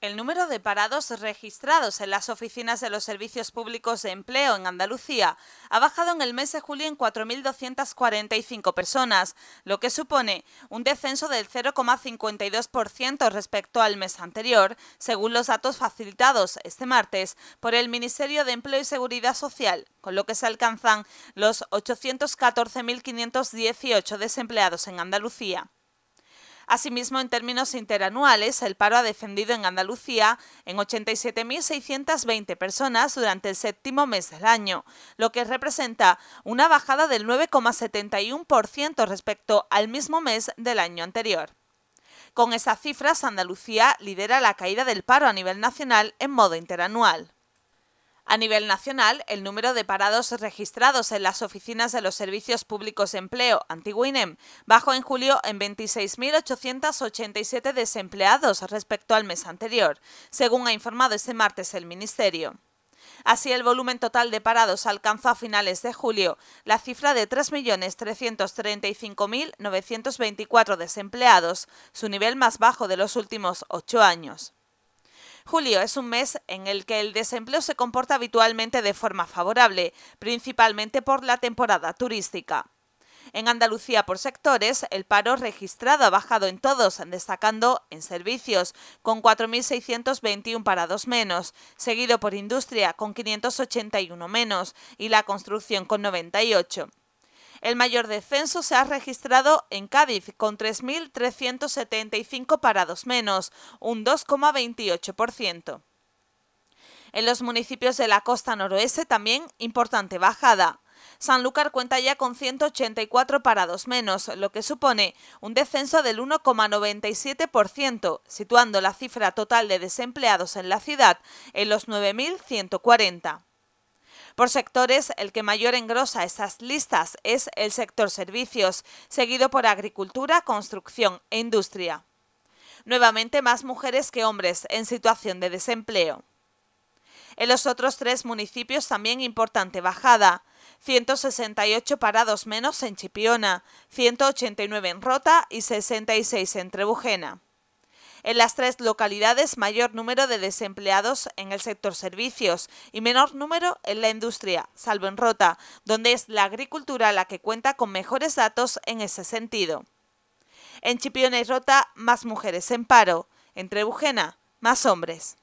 El número de parados registrados en las oficinas de los servicios públicos de empleo en Andalucía ha bajado en el mes de julio en 4.245 personas, lo que supone un descenso del 0,52% respecto al mes anterior, según los datos facilitados este martes por el Ministerio de Empleo y Seguridad Social, con lo que se alcanzan los 814.518 desempleados en Andalucía. Asimismo, en términos interanuales, el paro ha descendido en Andalucía en 87.620 personas durante el séptimo mes del año, lo que representa una bajada del 9,71% respecto al mismo mes del año anterior. Con esas cifras, Andalucía lidera la caída del paro a nivel nacional en modo interanual. A nivel nacional, el número de parados registrados en las oficinas de los Servicios Públicos de Empleo, Antiguo INEM bajó en julio en 26.887 desempleados respecto al mes anterior, según ha informado este martes el Ministerio. Así, el volumen total de parados alcanzó a finales de julio la cifra de 3.335.924 desempleados, su nivel más bajo de los últimos ocho años. Julio es un mes en el que el desempleo se comporta habitualmente de forma favorable, principalmente por la temporada turística. En Andalucía por sectores, el paro registrado ha bajado en todos, destacando en servicios, con 4.621 parados menos, seguido por industria, con 581 menos, y la construcción, con 98. El mayor descenso se ha registrado en Cádiz, con 3.375 parados menos, un 2,28%. En los municipios de la costa noroeste también importante bajada. Sanlúcar cuenta ya con 184 parados menos, lo que supone un descenso del 1,97%, situando la cifra total de desempleados en la ciudad en los 9.140. Por sectores, el que mayor engrosa estas listas es el sector servicios, seguido por agricultura, construcción e industria. Nuevamente más mujeres que hombres en situación de desempleo. En los otros tres municipios también importante bajada. 168 parados menos en Chipiona, 189 en Rota y 66 en Trebujena en las tres localidades mayor número de desempleados en el sector servicios y menor número en la industria, salvo en Rota, donde es la agricultura la que cuenta con mejores datos en ese sentido. En Chipiona y Rota, más mujeres en paro. En Trebujena, más hombres.